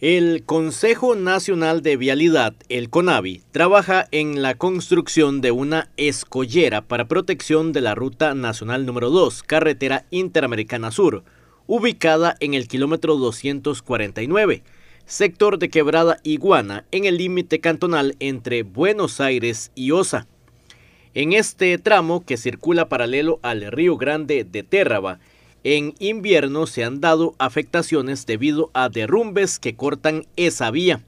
El Consejo Nacional de Vialidad, el CONAVI, trabaja en la construcción de una escollera para protección de la Ruta Nacional número 2, Carretera Interamericana Sur, ubicada en el kilómetro 249, sector de Quebrada Iguana, en el límite cantonal entre Buenos Aires y Osa. En este tramo, que circula paralelo al Río Grande de Térraba, en invierno se han dado afectaciones debido a derrumbes que cortan esa vía.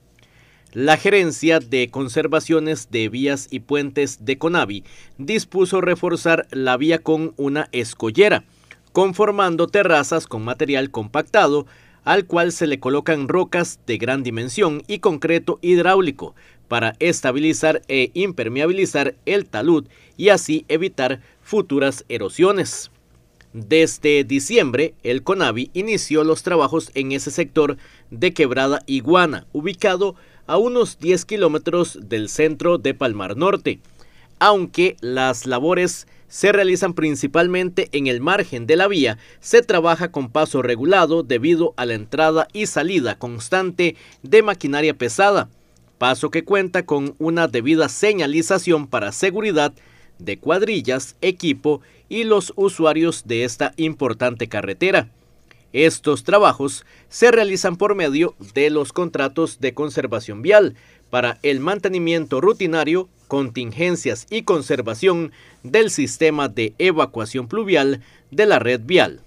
La gerencia de conservaciones de vías y puentes de Conavi dispuso reforzar la vía con una escollera, conformando terrazas con material compactado, al cual se le colocan rocas de gran dimensión y concreto hidráulico para estabilizar e impermeabilizar el talud y así evitar futuras erosiones. Desde diciembre, el CONAVI inició los trabajos en ese sector de Quebrada Iguana, ubicado a unos 10 kilómetros del centro de Palmar Norte, aunque las labores se realizan principalmente en el margen de la vía, se trabaja con paso regulado debido a la entrada y salida constante de maquinaria pesada, paso que cuenta con una debida señalización para seguridad de cuadrillas, equipo y los usuarios de esta importante carretera. Estos trabajos se realizan por medio de los contratos de conservación vial para el mantenimiento rutinario, contingencias y conservación del sistema de evacuación pluvial de la red vial.